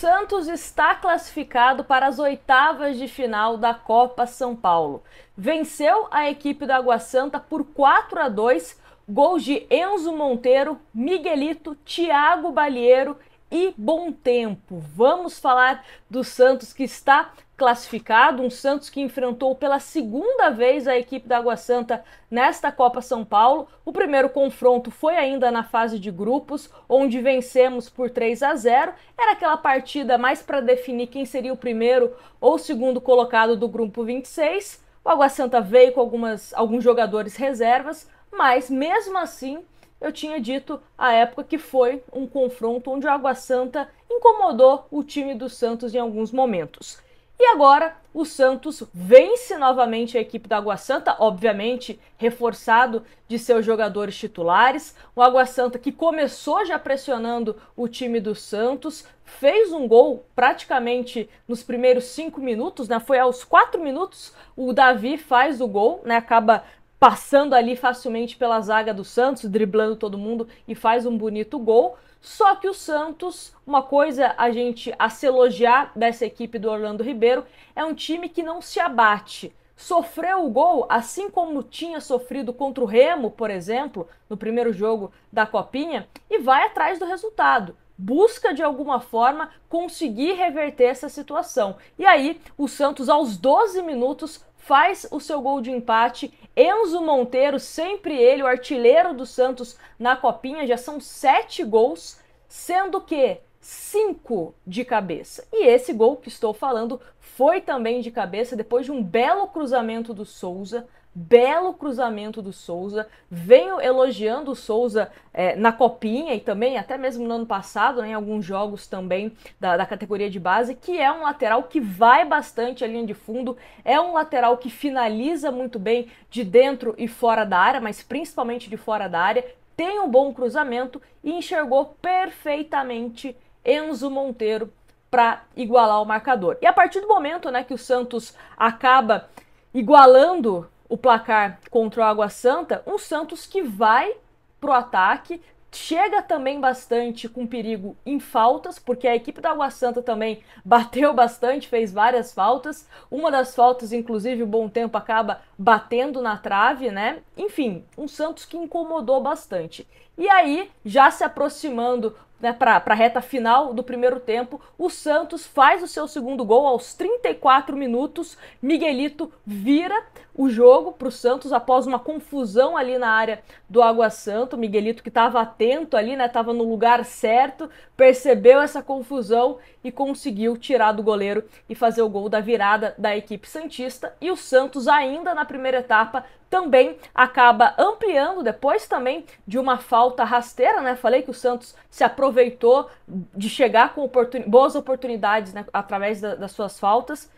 Santos está classificado para as oitavas de final da Copa São Paulo. Venceu a equipe do Água Santa por 4 a 2, gols de Enzo Monteiro, Miguelito, Thiago Balieiro e bom tempo. Vamos falar do Santos que está classificado, um Santos que enfrentou pela segunda vez a equipe da Água Santa nesta Copa São Paulo. O primeiro confronto foi ainda na fase de grupos, onde vencemos por 3 a 0. Era aquela partida mais para definir quem seria o primeiro ou segundo colocado do grupo 26. O Água Santa veio com algumas, alguns jogadores reservas, mas mesmo assim eu tinha dito à época que foi um confronto onde o Água Santa incomodou o time do Santos em alguns momentos. E agora o Santos vence novamente a equipe da Água Santa, obviamente reforçado de seus jogadores titulares. O Água Santa que começou já pressionando o time do Santos, fez um gol praticamente nos primeiros cinco minutos, né? Foi aos quatro minutos o Davi faz o gol, né? Acaba passando ali facilmente pela zaga do Santos, driblando todo mundo e faz um bonito gol. Só que o Santos, uma coisa a gente a se elogiar dessa equipe do Orlando Ribeiro, é um time que não se abate. Sofreu o gol, assim como tinha sofrido contra o Remo, por exemplo, no primeiro jogo da Copinha, e vai atrás do resultado busca de alguma forma conseguir reverter essa situação. E aí, o Santos, aos 12 minutos, faz o seu gol de empate. Enzo Monteiro, sempre ele, o artilheiro do Santos na copinha, já são sete gols, sendo que cinco de cabeça. E esse gol que estou falando foi também de cabeça, depois de um belo cruzamento do Souza. Belo cruzamento do Souza. Venho elogiando o Souza é, na copinha e também até mesmo no ano passado, né, em alguns jogos também da, da categoria de base, que é um lateral que vai bastante a linha de fundo, é um lateral que finaliza muito bem de dentro e fora da área, mas principalmente de fora da área, tem um bom cruzamento e enxergou perfeitamente Enzo Monteiro para igualar o marcador. E a partir do momento né, que o Santos acaba igualando o placar contra o Água Santa, um Santos que vai pro ataque, chega também bastante com perigo em faltas, porque a equipe da Água Santa também bateu bastante, fez várias faltas. Uma das faltas, inclusive, o Bom Tempo acaba batendo na trave, né? Enfim, um Santos que incomodou bastante. E aí, já se aproximando né, para a reta final do primeiro tempo, o Santos faz o seu segundo gol aos 34 minutos. Miguelito vira, o jogo para o Santos após uma confusão ali na área do Água Santo. Miguelito que estava atento ali, né? Estava no lugar certo, percebeu essa confusão e conseguiu tirar do goleiro e fazer o gol da virada da equipe santista. E o Santos ainda na primeira etapa também acaba ampliando depois também de uma falta rasteira, né? Falei que o Santos se aproveitou de chegar com oportun... boas oportunidades né? através da, das suas faltas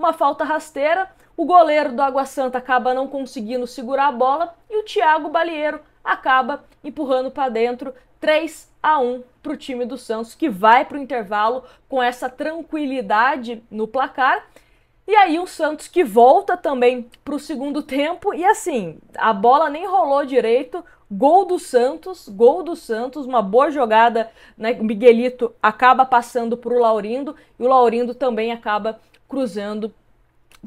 uma falta rasteira, o goleiro do Água Santa acaba não conseguindo segurar a bola e o Thiago Balieiro acaba empurrando para dentro 3 a 1 para o time do Santos, que vai para o intervalo com essa tranquilidade no placar. E aí o Santos que volta também para o segundo tempo e assim, a bola nem rolou direito, gol do Santos, gol do Santos, uma boa jogada, né? O Miguelito acaba passando para o Laurindo e o Laurindo também acaba cruzando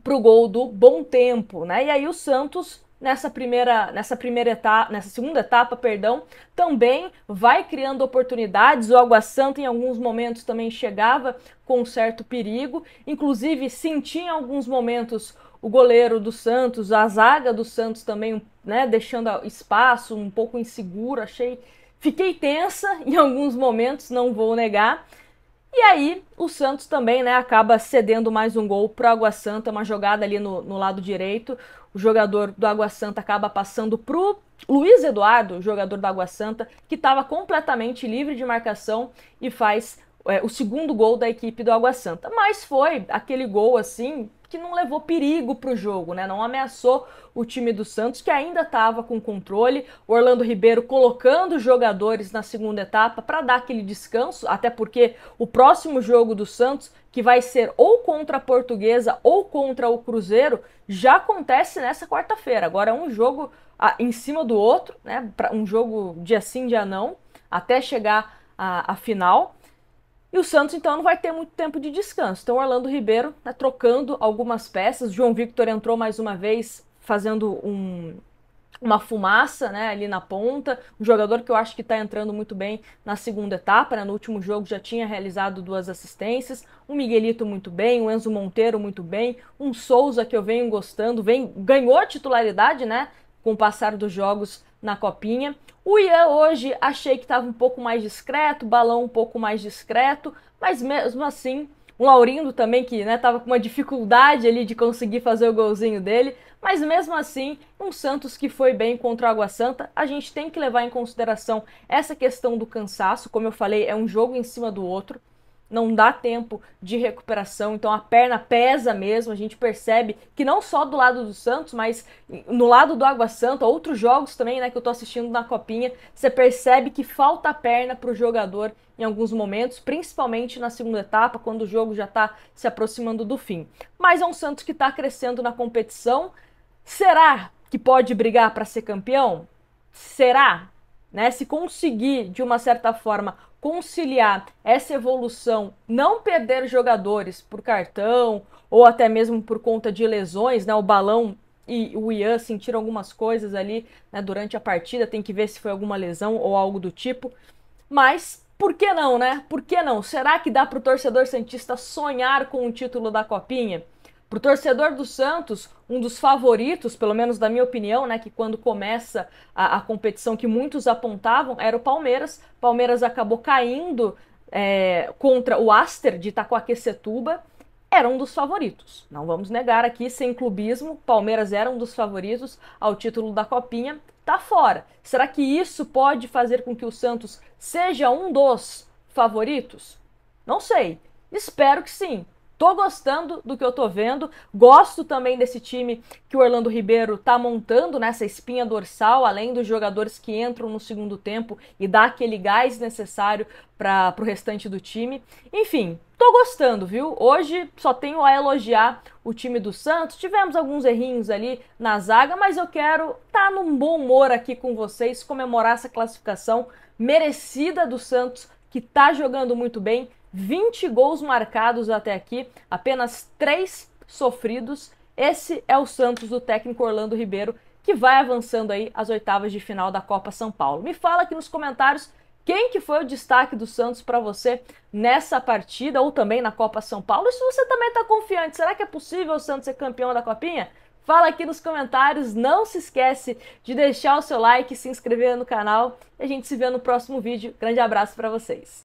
para o gol do bom tempo, né? E aí o Santos nessa primeira, nessa primeira etapa, nessa segunda etapa, perdão, também vai criando oportunidades. O Água Santa em alguns momentos também chegava com um certo perigo, inclusive sentia em alguns momentos o goleiro do Santos, a zaga do Santos também, né, deixando espaço, um pouco inseguro, achei Fiquei tensa em alguns momentos, não vou negar, e aí, o Santos também né, acaba cedendo mais um gol para o Água Santa, uma jogada ali no, no, lado direito. O jogador do Água Santa acaba passando para o Luiz Eduardo, jogador do Água Santa, que estava completamente livre de marcação e faz é, o segundo gol da equipe do Água Santa. Mas foi aquele gol assim que não levou perigo para o jogo, né? Não ameaçou o time do Santos, que ainda estava com controle. O Orlando Ribeiro colocando os jogadores na segunda etapa para dar aquele descanso, até porque o próximo jogo do Santos, que vai ser ou contra a Portuguesa ou contra o Cruzeiro, já acontece nessa quarta-feira. Agora é um jogo em cima do outro, né? Um jogo dia sim, dia não, até chegar à final. E o Santos, então, não vai ter muito tempo de descanso. Então, o Orlando Ribeiro está trocando algumas peças. João Victor entrou mais uma vez, fazendo um, uma fumaça né, ali na ponta. Um jogador que eu acho que está entrando muito bem na segunda etapa. Né, no último jogo já tinha realizado duas assistências. Um Miguelito muito bem, um Enzo Monteiro muito bem, um Souza que eu venho gostando, vem, ganhou titularidade né, com o passar dos jogos na copinha. O Ian hoje achei que estava um pouco mais discreto, balão um pouco mais discreto, mas mesmo assim o Laurindo também, que né, tava com uma dificuldade ali de conseguir fazer o golzinho dele, mas mesmo assim, um Santos que foi bem contra o Água Santa. A gente tem que levar em consideração essa questão do cansaço, como eu falei, é um jogo em cima do outro não dá tempo de recuperação, então a perna pesa mesmo. A gente percebe que não só do lado do Santos, mas no lado do Água Santa, outros jogos também, né, que eu tô assistindo na Copinha, você percebe que falta a perna pro jogador em alguns momentos, principalmente na segunda etapa, quando o jogo já tá se aproximando do fim. Mas é um Santos que tá crescendo na competição. Será que pode brigar para ser campeão? Será? Né? Se conseguir, de uma certa forma, conciliar essa evolução, não perder jogadores por cartão ou até mesmo por conta de lesões, né? O balão e o Ian sentiram algumas coisas ali né, durante a partida, tem que ver se foi alguma lesão ou algo do tipo. Mas por que não, né? Por que não? Será que dá para o torcedor Santista sonhar com o título da Copinha? Para o torcedor do Santos, um dos favoritos, pelo menos da minha opinião, né, que quando começa a, a competição que muitos apontavam, era o Palmeiras. Palmeiras acabou caindo é, contra o Aster de Itacoaquecetuba. Era um dos favoritos. Não vamos negar aqui, sem clubismo, Palmeiras era um dos favoritos ao título da Copinha. Tá fora. Será que isso pode fazer com que o Santos seja um dos favoritos? Não sei. Espero que sim. Tô gostando do que eu tô vendo, gosto também desse time que o Orlando Ribeiro tá montando nessa né, espinha dorsal, além dos jogadores que entram no segundo tempo e dá aquele gás necessário para o restante do time. Enfim, tô gostando, viu? Hoje só tenho a elogiar o time do Santos. Tivemos alguns errinhos ali na zaga, mas eu quero estar tá num bom humor aqui com vocês, comemorar essa classificação merecida do Santos, que tá jogando muito bem, 20 gols marcados até aqui, apenas 3 sofridos. Esse é o Santos do técnico Orlando Ribeiro, que vai avançando aí às oitavas de final da Copa São Paulo. Me fala aqui nos comentários quem que foi o destaque do Santos para você nessa partida ou também na Copa São Paulo? E se você também está confiante, será que é possível o Santos ser campeão da Copinha? Fala aqui nos comentários, não se esquece de deixar o seu like, se inscrever no canal e a gente se vê no próximo vídeo. Grande abraço para vocês.